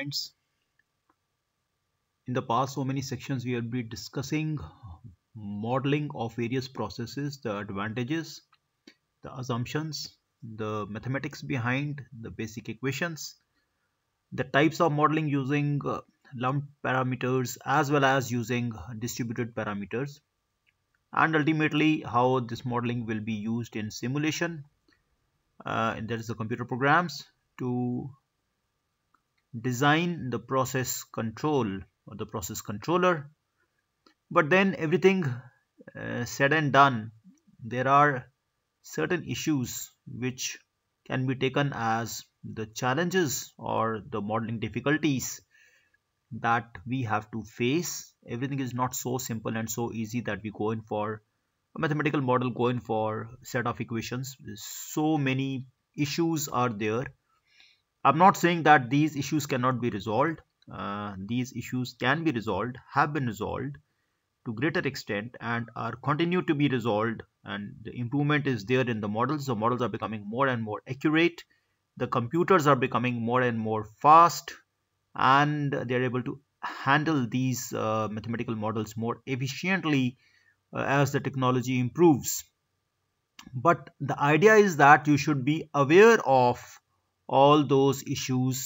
friends in the past so many sections we have been discussing modeling of various processes the advantages the assumptions the mathematics behind the basic equations the types of modeling using uh, lumped parameters as well as using distributed parameters and ultimately how this modeling will be used in simulation uh, and that is the computer programs to design the process control or the process controller but then everything uh, said and done there are certain issues which can be taken as the challenges or the modeling difficulties that we have to face everything is not so simple and so easy that we go in for a mathematical model go in for set of equations so many issues are there I'm not saying that these issues cannot be resolved. Uh, these issues can be resolved, have been resolved to greater extent and are continue to be resolved and the improvement is there in the models. The models are becoming more and more accurate. The computers are becoming more and more fast and they're able to handle these uh, mathematical models more efficiently uh, as the technology improves. But the idea is that you should be aware of all those issues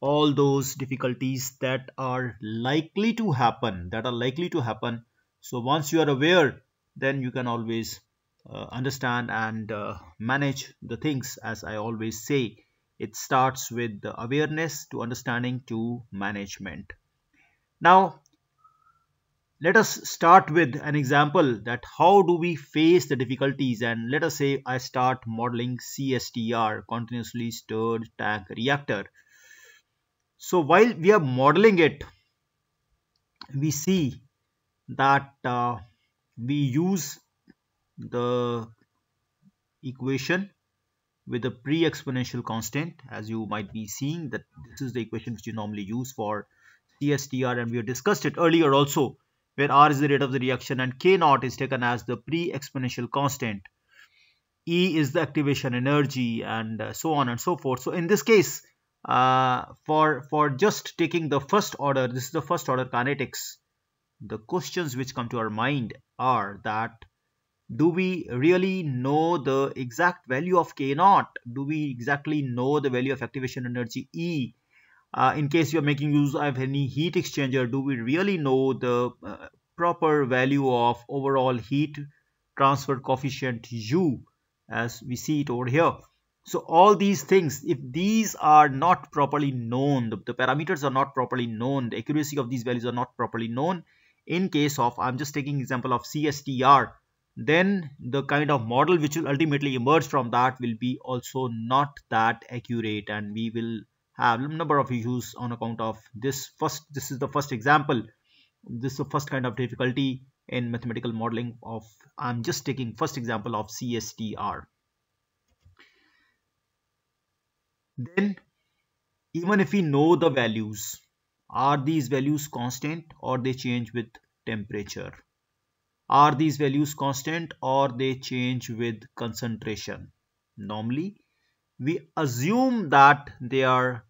all those difficulties that are likely to happen that are likely to happen so once you are aware then you can always uh, understand and uh, manage the things as i always say it starts with the awareness to understanding to management now let us start with an example that how do we face the difficulties and let us say I start modeling CSTR continuously stirred tank reactor. So while we are modeling it we see that uh, we use the equation with a pre-exponential constant as you might be seeing that this is the equation which you normally use for CSTR and we have discussed it earlier also where R is the rate of the reaction and K naught is taken as the pre-exponential constant. E is the activation energy and uh, so on and so forth. So in this case, uh, for, for just taking the first order, this is the first order kinetics, the questions which come to our mind are that do we really know the exact value of K naught? Do we exactly know the value of activation energy E? Uh, in case you're making use of any heat exchanger, do we really know the uh, proper value of overall heat transfer coefficient U as we see it over here? So all these things, if these are not properly known, the, the, parameters are not properly known, the accuracy of these values are not properly known. In case of, I'm just taking example of CSTR, then the kind of model which will ultimately emerge from that will be also not that accurate and we will have number of issues on account of this first this is the first example this is the first kind of difficulty in mathematical modeling of I'm just taking first example of CSTR then even if we know the values are these values constant or they change with temperature are these values constant or they change with concentration normally we assume that they are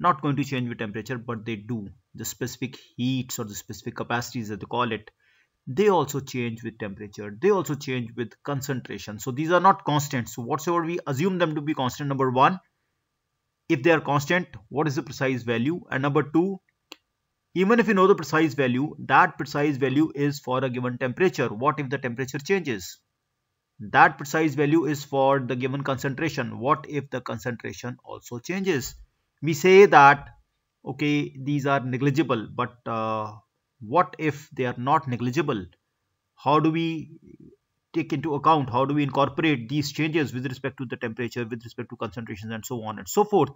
not going to change with temperature but they do the specific heats or the specific capacities that they call it they also change with temperature they also change with concentration so these are not constants. so whatsoever we assume them to be constant number one if they are constant what is the precise value and number two even if you know the precise value that precise value is for a given temperature what if the temperature changes that precise value is for the given concentration what if the concentration also changes we say that okay these are negligible but uh, what if they are not negligible how do we take into account how do we incorporate these changes with respect to the temperature with respect to concentrations and so on and so forth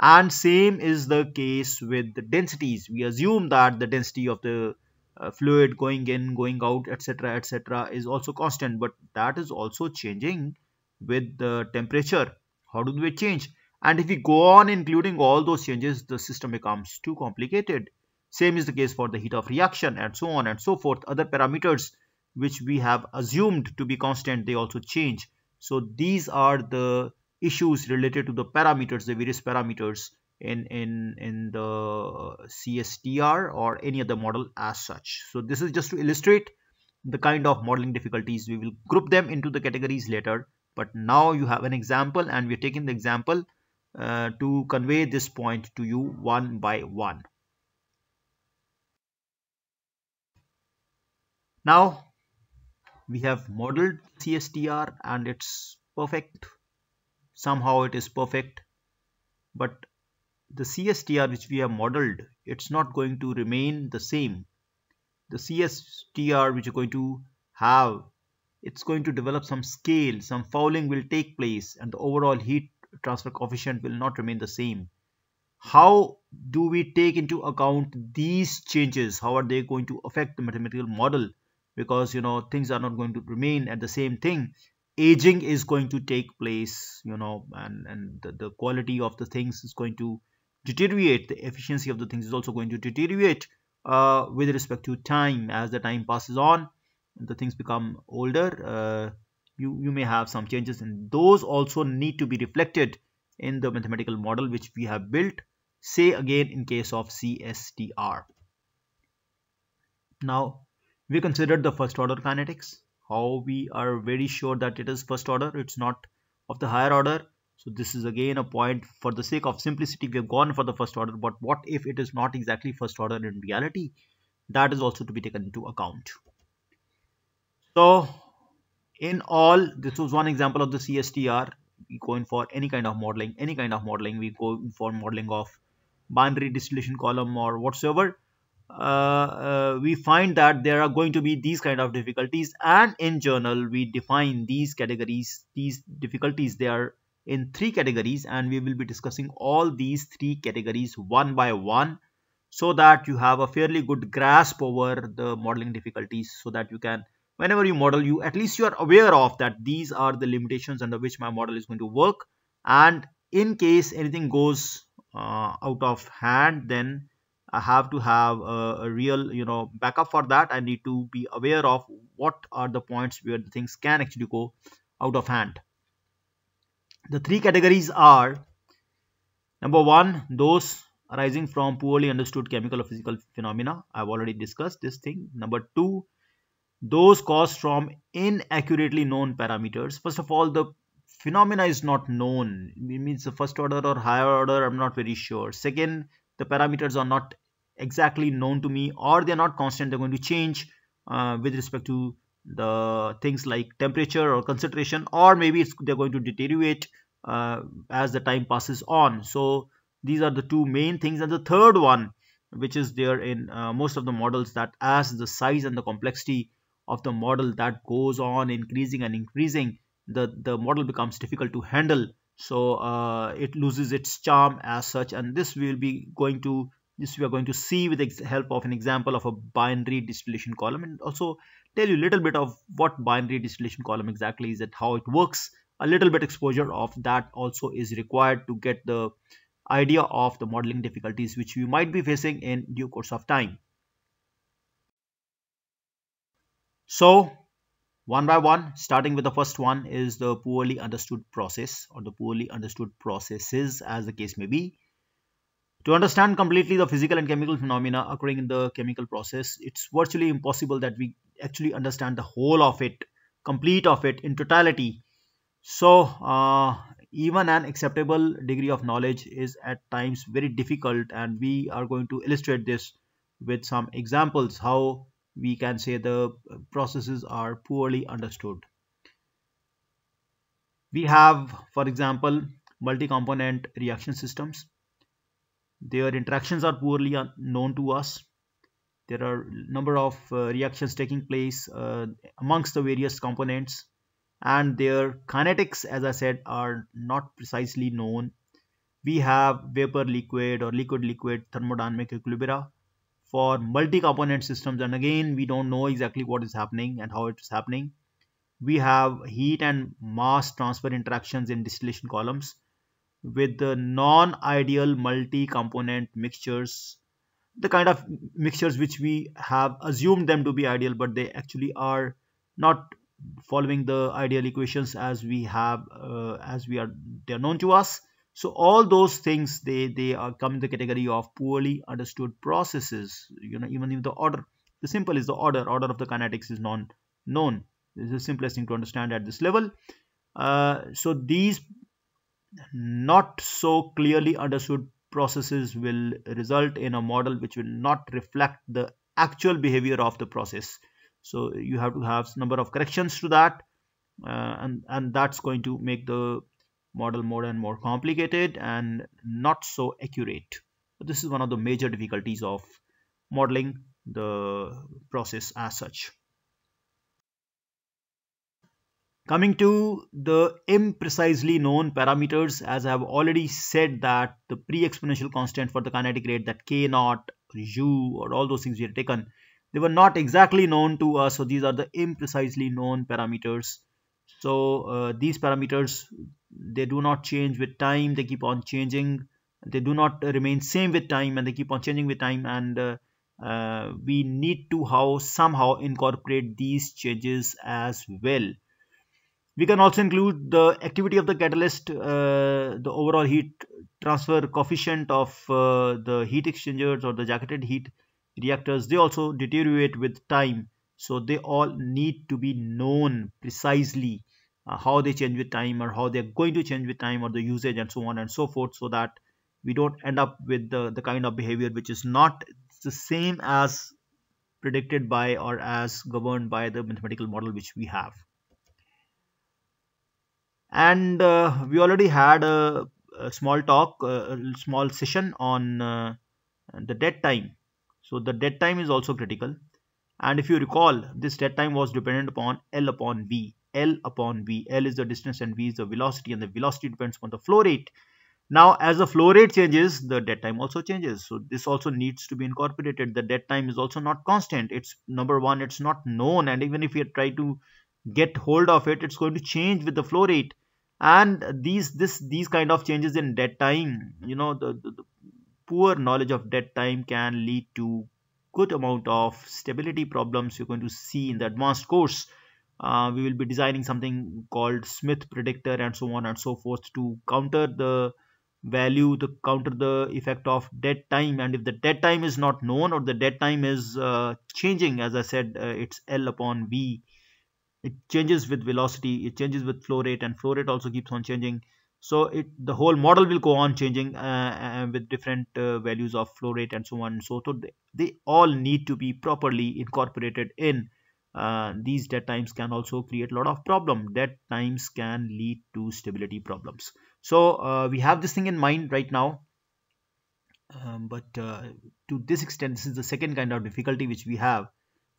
and same is the case with the densities we assume that the density of the uh, fluid going in going out etc etc is also constant but that is also changing with the temperature how do they change and if we go on including all those changes, the system becomes too complicated. Same is the case for the heat of reaction and so on and so forth. Other parameters which we have assumed to be constant, they also change. So these are the issues related to the parameters, the various parameters in, in, in the CSTR or any other model as such. So this is just to illustrate the kind of modeling difficulties. We will group them into the categories later. But now you have an example and we're taking the example uh, to convey this point to you one by one. Now we have modeled CSTR and it's perfect. Somehow it is perfect. But the CSTR which we have modeled, it's not going to remain the same. The CSTR which you're going to have, it's going to develop some scale, some fouling will take place and the overall heat transfer coefficient will not remain the same. How do we take into account these changes? How are they going to affect the mathematical model? Because, you know, things are not going to remain at the same thing. Aging is going to take place, you know, and, and the, the quality of the things is going to deteriorate. The efficiency of the things is also going to deteriorate uh, with respect to time. As the time passes on, the things become older. Uh, you you may have some changes and those also need to be reflected in the mathematical model which we have built say again in case of CSTR now we considered the first order kinetics how we are very sure that it is first order it's not of the higher order so this is again a point for the sake of simplicity we have gone for the first order but what if it is not exactly first order in reality that is also to be taken into account so in all this was one example of the cstr we go in for any kind of modeling any kind of modeling we go for modeling of binary distillation column or whatsoever uh, uh, we find that there are going to be these kind of difficulties and in journal we define these categories these difficulties they are in three categories and we will be discussing all these three categories one by one so that you have a fairly good grasp over the modeling difficulties so that you can whenever you model you at least you are aware of that these are the limitations under which my model is going to work and in case anything goes uh, out of hand then I have to have a, a, real you know backup for that I need to be aware of what are the points where the things can actually go out of hand the three categories are number one those arising from poorly understood chemical or physical phenomena I've already discussed this thing number two those caused from inaccurately known parameters. First of all, the phenomena is not known. It means the first order or higher order, I'm not very sure. Second, the parameters are not exactly known to me or they're not constant. They're going to change uh, with respect to the things like temperature or concentration or maybe they're going to deteriorate uh, as the time passes on. So these are the two main things. And the third one, which is there in uh, most of the models that as the size and the complexity of the model that goes on increasing and increasing the the model becomes difficult to handle so uh, it loses its charm as such and this we will be going to this we are going to see with the help of an example of a binary distillation column and also tell you a little bit of what binary distillation column exactly is and how it works a little bit exposure of that also is required to get the idea of the modeling difficulties which you might be facing in due course of time So one by one, starting with the first one is the poorly understood process or the poorly understood processes as the case may be. To understand completely the physical and chemical phenomena occurring in the chemical process, it's virtually impossible that we actually understand the whole of it, complete of it in totality. So uh, even an acceptable degree of knowledge is at times very difficult and we are going to illustrate this with some examples how we can say the uh, processes are poorly understood. We have, for example, multi-component reaction systems. Their interactions are poorly uh, known to us. There are number of uh, reactions taking place uh, amongst the various components and their kinetics, as I said, are not precisely known. We have vapor liquid or liquid liquid thermodynamic equilibria for multi-component systems and again we don't know exactly what is happening and how it's happening we have heat and mass transfer interactions in distillation columns with the non-ideal multi-component mixtures the kind of mixtures which we have assumed them to be ideal but they actually are not following the ideal equations as we have uh, as we are they are known to us so all those things they they are come in the category of poorly understood processes you know even if the order the simple is the order order of the kinetics is non known this is the simplest thing to understand at this level uh, so these not so clearly understood processes will result in a model which will not reflect the actual behavior of the process so you have to have number of corrections to that uh, and and that's going to make the model more and more complicated and not so accurate. This is one of the major difficulties of modeling the process as such. Coming to the imprecisely known parameters, as I have already said that the pre-exponential constant for the kinetic rate that k naught, u or all those things we had taken, they were not exactly known to us. So these are the imprecisely known parameters. So uh, these parameters they do not change with time they keep on changing they do not remain same with time and they keep on changing with time and uh, uh, we need to how somehow incorporate these changes as well we can also include the activity of the catalyst uh, the overall heat transfer coefficient of uh, the heat exchangers or the jacketed heat reactors they also deteriorate with time so they all need to be known precisely uh, how they change with time or how they're going to change with time or the usage and so on and so forth so that we don't end up with the, the kind of behavior which is not the same as predicted by or as governed by the mathematical model which we have and uh, we already had a, a, small talk a small session on uh, the dead time so the dead time is also critical and if you recall this dead time was dependent upon l upon V. L upon V. L is the distance and V is the velocity and the velocity depends upon the flow rate. Now, as the flow rate changes, the dead time also changes. So, this also needs to be incorporated. The dead time is also not constant. It's number one, it's not known. And even if you try to get hold of it, it's going to change with the flow rate. And these this these kind of changes in dead time, you know, the, the, the poor knowledge of dead time can lead to good amount of stability problems you're going to see in the advanced course uh, we will be designing something called Smith predictor and so on and so forth to counter the value to counter the effect of dead time and if the dead time is not known or the dead time is uh, changing as I said uh, it's L upon V it changes with velocity it changes with flow rate and flow rate also keeps on changing so it the whole model will go on changing uh, uh with different uh, values of flow rate and so on and so forth. they, they all need to be properly incorporated in uh, these dead times can also create a lot of problem dead times can lead to stability problems so uh, we have this thing in mind right now um, but uh, to this extent this is the second kind of difficulty which we have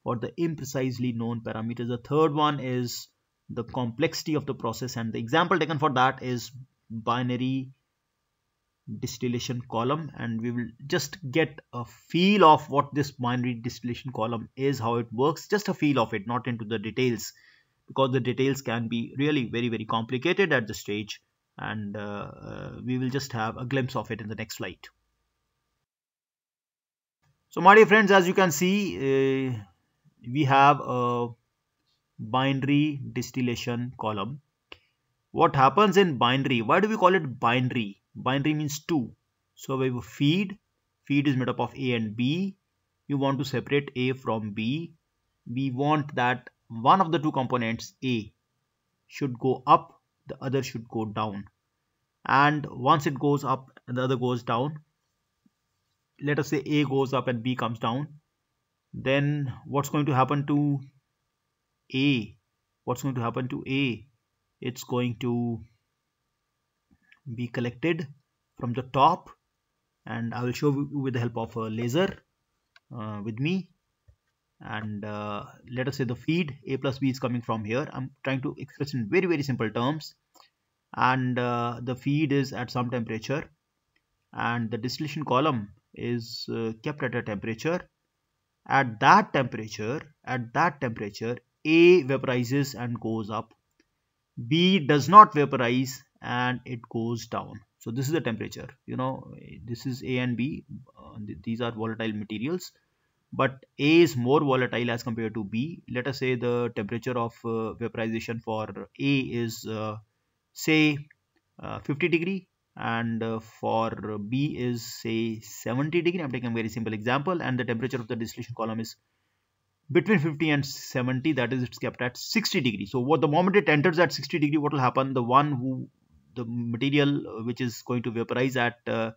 for the imprecisely known parameters the third one is the complexity of the process and the example taken for that is binary distillation column and we will just get a feel of what this binary distillation column is how it works just a feel of it not into the details because the details can be really very very complicated at this stage and uh, uh, we will just have a glimpse of it in the next slide so my dear friends as you can see uh, we have a binary distillation column what happens in binary why do we call it binary binary means two so we a feed feed is made up of a and b you want to separate a from b we want that one of the two components a should go up the other should go down and once it goes up and the other goes down let us say a goes up and b comes down then what's going to happen to a what's going to happen to a it's going to be collected from the top and I will show you with the help of a laser uh, with me and uh, let us say the feed a plus b is coming from here I'm trying to express in very very simple terms and uh, the feed is at some temperature and the distillation column is uh, kept at a temperature at that temperature at that temperature a vaporizes and goes up B does not vaporize and it goes down. So this is the temperature. You know, this is A and B. Uh, these are volatile materials, but A is more volatile as compared to B. Let us say the temperature of uh, vaporization for A is uh, say uh, 50 degree and uh, for B is say 70 degree. I'm taking a very simple example and the temperature of the distillation column is between 50 and 70 that is it's kept at 60 degree so what the moment it enters at 60 degree what will happen the one who the material uh, which is going to vaporize at uh,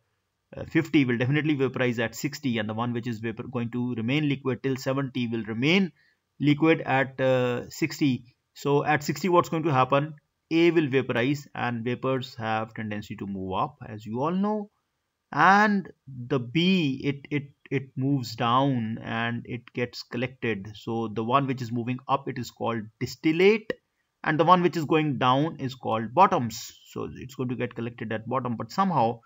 uh, 50 will definitely vaporize at 60 and the one which is vapor going to remain liquid till 70 will remain liquid at uh, 60 so at 60 what's going to happen a will vaporize and vapors have tendency to move up as you all know and the B it it it moves down and it gets collected so the one which is moving up it is called distillate and the one which is going down is called bottoms so it's going to get collected at bottom but somehow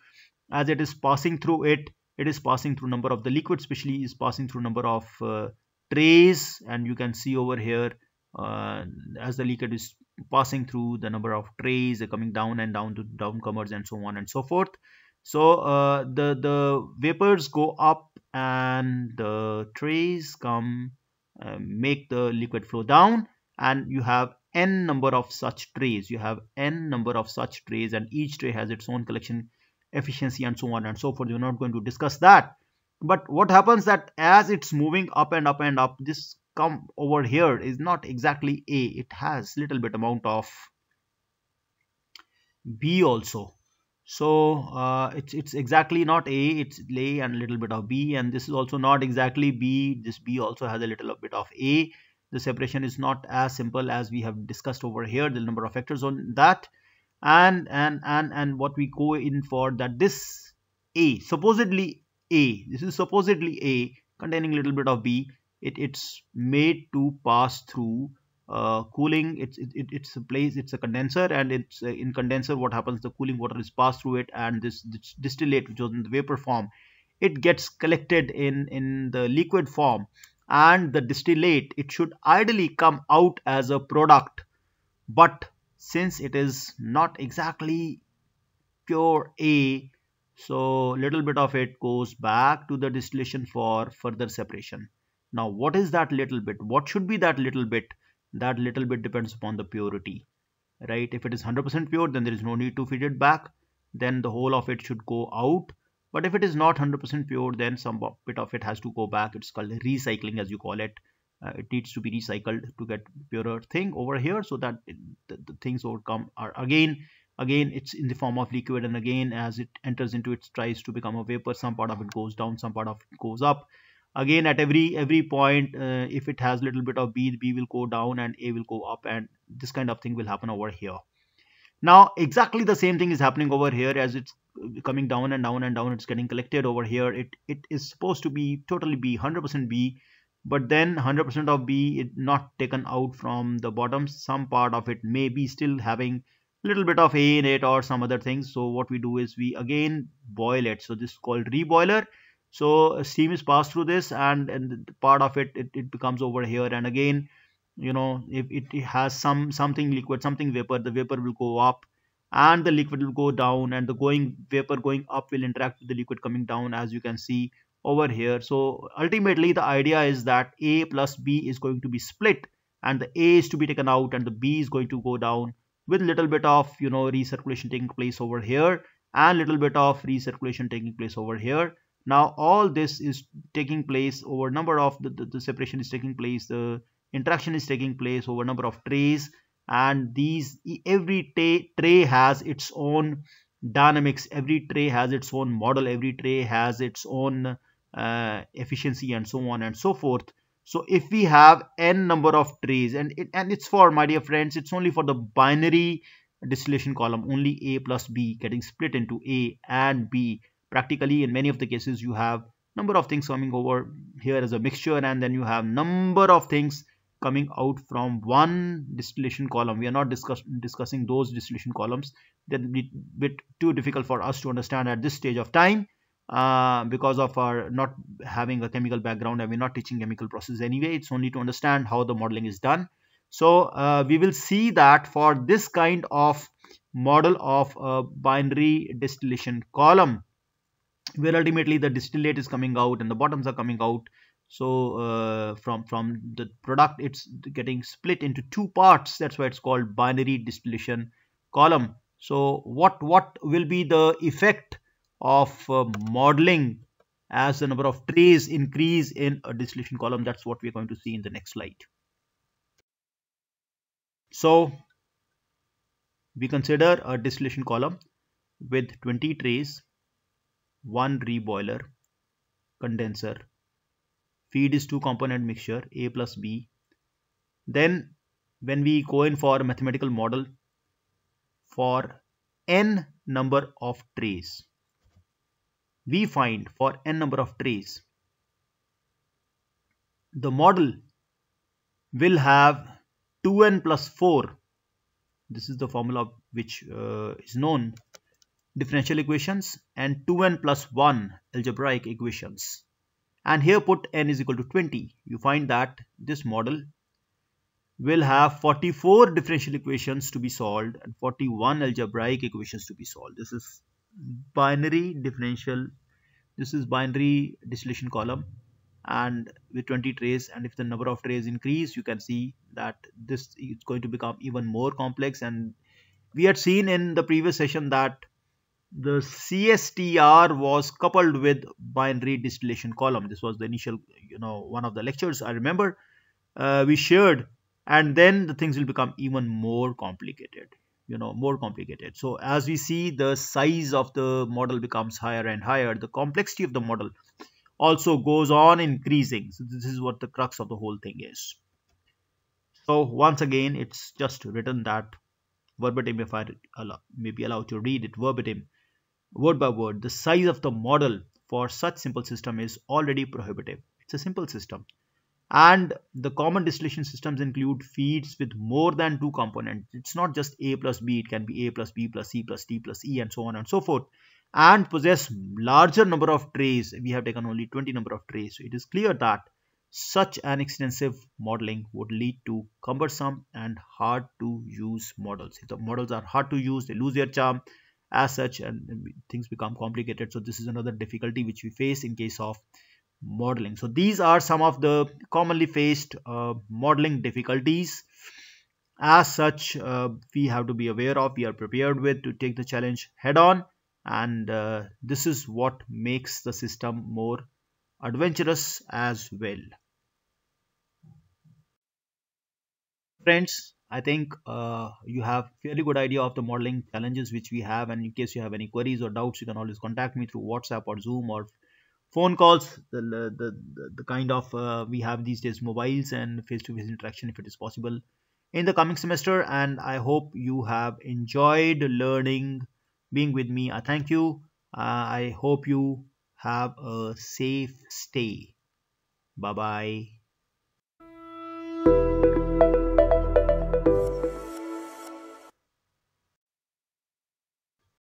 as it is passing through it it is passing through number of the liquid especially is passing through number of uh, trays and you can see over here uh, as the liquid is passing through the number of trays coming down and down to downcomers and so on and so forth so uh, the the vapors go up and the trays come uh, make the liquid flow down and you have n number of such trays you have n number of such trays and each tray has its own collection efficiency and so on and so forth we're not going to discuss that but what happens that as it's moving up and up and up this come over here is not exactly a it has little bit amount of b also so uh, it's it's exactly not a it's a and a little bit of b and this is also not exactly b this b also has a little bit of a the separation is not as simple as we have discussed over here the number of vectors on that and and and and what we go in for that this a supposedly a this is supposedly a containing a little bit of b it it's made to pass through uh, cooling it's it, it's a place it's a condenser and it's uh, in condenser what happens the cooling water is passed through it and this, this distillate which was in the vapor form it gets collected in in the liquid form and the distillate it should ideally come out as a product but since it is not exactly pure A so little bit of it goes back to the distillation for further separation now what is that little bit what should be that little bit that little bit depends upon the purity right if it is 100% pure then there is no need to feed it back then the whole of it should go out but if it is not 100% pure then some bit of it has to go back it's called recycling as you call it uh, it needs to be recycled to get purer thing over here so that it, the, the, things would come are again again it's in the form of liquid and again as it enters into it tries to become a vapor some part of it goes down some part of it goes up again at every every point uh, if it has little bit of b b will go down and a will go up and this kind of thing will happen over here now exactly the same thing is happening over here as it's coming down and down and down it's getting collected over here it it is supposed to be totally b 100% b but then 100% of b it not taken out from the bottom some part of it may be still having little bit of a in it or some other things so what we do is we again boil it so this is called reboiler so uh, steam is passed through this and, and part of it, it it becomes over here and again you know if it has some something liquid something vapor the vapor will go up and the liquid will go down and the going vapor going up will interact with the liquid coming down as you can see over here so ultimately the idea is that a plus b is going to be split and the a is to be taken out and the b is going to go down with little bit of you know recirculation taking place over here and little bit of recirculation taking place over here now all this is taking place over number of the, the, the separation is taking place the interaction is taking place over number of trays and these every tray, tray has its own dynamics every tray has its own model every tray has its own uh, efficiency and so on and so forth so if we have n number of trays and it, and it's for my dear friends it's only for the binary distillation column only a plus b getting split into a and b practically in many of the cases you have number of things coming over here as a mixture and then you have number of things coming out from one distillation column we are not discuss discussing those distillation columns that are be a bit too difficult for us to understand at this stage of time uh, because of our not having a chemical background and we're not teaching chemical process anyway it's only to understand how the modeling is done so uh, we will see that for this kind of model of a binary distillation column where ultimately the distillate is coming out and the bottoms are coming out so uh, from from the product it's getting split into two parts that's why it's called binary distillation column so what what will be the effect of uh, modeling as the number of trays increase in a distillation column that's what we're going to see in the next slide so we consider a distillation column with 20 trays 1 reboiler condenser feed is two component mixture a plus b then when we go in for mathematical model for n number of trays we find for n number of trays the model will have 2n plus 4 this is the formula which uh, is known differential equations and 2n plus 1 algebraic equations. And here put n is equal to 20. You find that this model will have 44 differential equations to be solved and 41 algebraic equations to be solved. This is binary differential, this is binary distillation column and with 20 trays and if the number of trays increase you can see that this is going to become even more complex and we had seen in the previous session that the CSTR was coupled with binary distillation column. This was the initial, you know, one of the lectures I remember uh, we shared. And then the things will become even more complicated, you know, more complicated. So as we see, the size of the model becomes higher and higher. The complexity of the model also goes on increasing. So this is what the crux of the whole thing is. So once again, it's just written that verbatim if I may be allowed to read it verbatim word by word, the size of the model for such simple system is already prohibitive. It's a simple system. And the common distillation systems include feeds with more than two components. It's not just A plus B, it can be A plus B plus C plus D plus E and so on and so forth. And possess larger number of trays. We have taken only 20 number of trays. So it is clear that such an extensive modeling would lead to cumbersome and hard to use models. If the models are hard to use, they lose their charm as such and things become complicated so this is another difficulty which we face in case of modeling so these are some of the commonly faced uh, modeling difficulties as such uh, we have to be aware of we are prepared with to take the challenge head on and uh, this is what makes the system more adventurous as well friends I think uh, you have fairly good idea of the modeling challenges which we have and in case you have any queries or doubts you can always contact me through WhatsApp or Zoom or phone calls the, the, the, the kind of uh, we have these days mobiles and face-to-face -face interaction if it is possible in the coming semester and I hope you have enjoyed learning being with me. I thank you. Uh, I hope you have a safe stay. Bye bye.